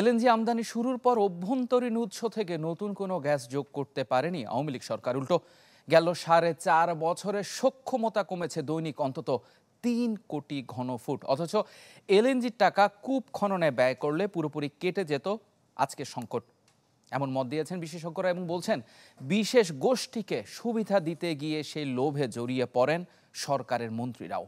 LNG আমদানি শুরুর পর অভ্যন্তরীণ উৎস থেকে নতুন কোনো গ্যাস যোগ করতে পারেনি আওয়ামী লীগ সরকার উল্টো গেল সাড়ে চার বছরে সক্ষমতা কমেছে দৈনিক অন্তত তিন কোটি ঘনফুট অথচ এলএনজির টাকা কূপ খননে ব্যয় করলে পুরোপুরি কেটে যেত আজকে সংকট এমন মত দিয়েছেন বিশেষজ্ঞরা এবং বলছেন বিশেষ গোষ্ঠীকে সুবিধা দিতে গিয়ে সেই লোভে জড়িয়ে পড়েন সরকারের মন্ত্রীরাও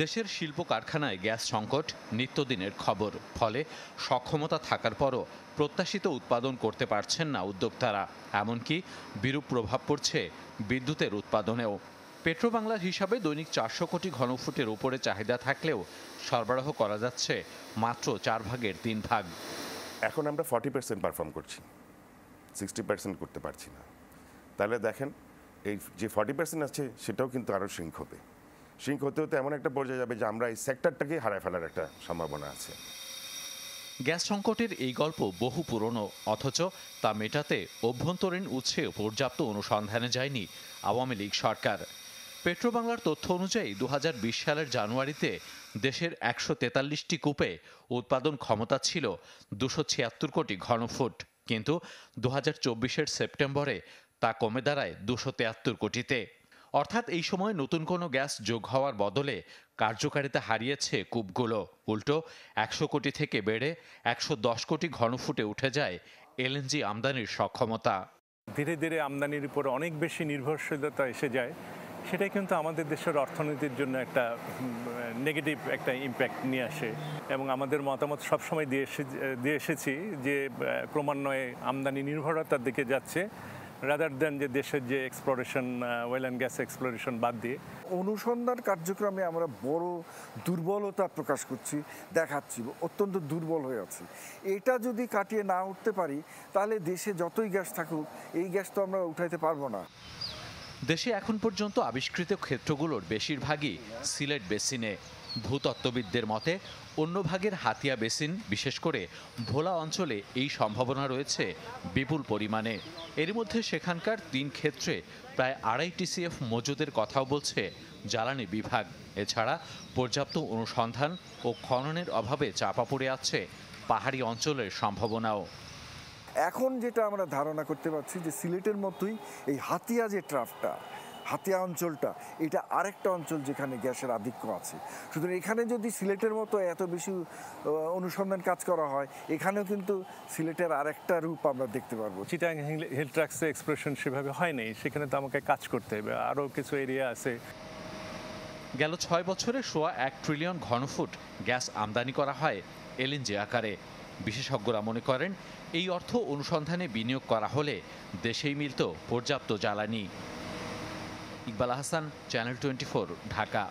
দেশের শিল্প কারখানায় গ্যাস সংকট নিত্যদিনের খবর ফলে সক্ষমতা থাকার পরও প্রত্যাশিত উৎপাদন করতে পারছেন না উদ্যোক্তারা এমনকি বিরূপ প্রভাব পড়ছে বিদ্যুতের উৎপাদনেও পেট্রোবাংলার হিসাবে দৈনিক চারশো কোটি ঘনফুটের উপরে চাহিদা থাকলেও সরবরাহ করা যাচ্ছে মাত্র চার ভাগের তিন ভাগ এখন আমরা ফর্টি পার্সেন্ট পারফর্ম করছি সিক্সটি পার্সেন্ট করতে পারছি না তাহলে দেখেন এই যে ফর্টি পার্সেন্ট আছে সেটাও কিন্তু আরও শ্রিঙ্ক হবে সিঙ্ক হতে হতে এমন একটা পর্যায়ে যাবে যে আমরা এই সেক্টরটাকেই হারায় ফেলার একটা সম্ভাবনা আছে গ্যাস সংকটের এই গল্প বহু পুরনো অথচ তা মেটাতে অভ্যন্তরীণ উৎসে পর্যাপ্ত অনুসন্ধানে যায়নি আওয়ামী লীগ সরকার পেট্রোবাংলার তথ্য অনুযায়ী দু সালের জানুয়ারিতে দেশের একশো তেতাল্লিশটি কূপে উৎপাদন ক্ষমতা ছিল দুশো ছিয়াত্তর কোটি ঘনফুট কিন্তু দু হাজার সেপ্টেম্বরে তা কমে দাঁড়ায় দুশো তেয়াত্তর কোটিতে অর্থাৎ এই সময় নতুন কোনো গ্যাস যোগ হওয়ার বদলে কার্যকারিতা হারিয়েছে কূপগুলো উল্টো একশো কোটি থেকে বেড়ে একশো দশ কোটি ঘনফুটে উঠে যায় এলএনজি আমদানির সক্ষমতা ধীরে ধীরে আমদানির উপর অনেক বেশি নির্ভরশীলতা এসে যায় সেটাই কিন্তু আমাদের দেশের অর্থনীতির জন্য একটা নেগেটিভ একটা ইম্প্যাক্ট নিয়ে আসে এবং আমাদের মতামত সবসময় দিয়ে এসে দিয়ে এসেছি যে ক্রমান্বয়ে আমদানি নির্ভরতার দিকে যাচ্ছে রাদার দেন যে দেশের যে exploration oil and gas exploration বাদ দিয়ে অনুসন্ধান কার্যক্রমে আমরা বড় দুর্বলতা প্রকাশ করছি দেখাচ্ছি অত্যন্ত দুর্বল হয়ে আছি এটা যদি কাটিয়ে না উঠতে পারি তাহলে দেশে যতই গ্যাস থাকুক এই গ্যাস তো আমরা উঠাইতে পারবো না দেশে এখন পর্যন্ত আবিষ্কৃত ক্ষেত্রগুলোর বেশিরভাগই সিলেট বেসিনে ভূতত্ত্ববিদদের মতে অন্য ভাগের হাতিয়া বেসিন বিশেষ করে ভোলা অঞ্চলে এই সম্ভাবনা রয়েছে বিপুল পরিমাণে এর মধ্যে সেখানকার তিন ক্ষেত্রে প্রায় আড়াই টিসিএফ মজুদের কথাও বলছে জ্বালানি বিভাগ এছাড়া পর্যাপ্ত অনুসন্ধান ও খননের অভাবে চাপা পড়ে আছে পাহাড়ি অঞ্চলের সম্ভাবনাও এখন যেটা আমরা ধারণা করতে পারছি যে সিলেটের মতোই এই হাতিয়া যে ট্রাফটা হাতিয়া অঞ্চলটা এটা আরেকটা অঞ্চল যেখানে গ্যাসের আধিক্য আছে সুতরাং এখানে যদি সিলেটের মতো এত বেশি অনুসন্ধান কাজ করা হয় এখানেও কিন্তু সিলেটের আরেকটা রূপ আমরা দেখতে পারবো চিটাং হিল এক্সপ্রেশন সেভাবে হয়নি সেখানে তো আমাকে কাজ করতে হবে আরও কিছু এরিয়া আছে গেল ছয় বছরে সোয়া এক ট্রিলিয়ন ঘনফুট গ্যাস আমদানি করা হয় এলএনজি আকারে বিশেষজ্ঞরা মনে করেন এই অর্থ অনুসন্ধানে বিনিয়োগ করা হলে দেশেই মিলত পর্যাপ্ত জ্বালানি इकबाल हसान चैनल टोटी फोर ढाका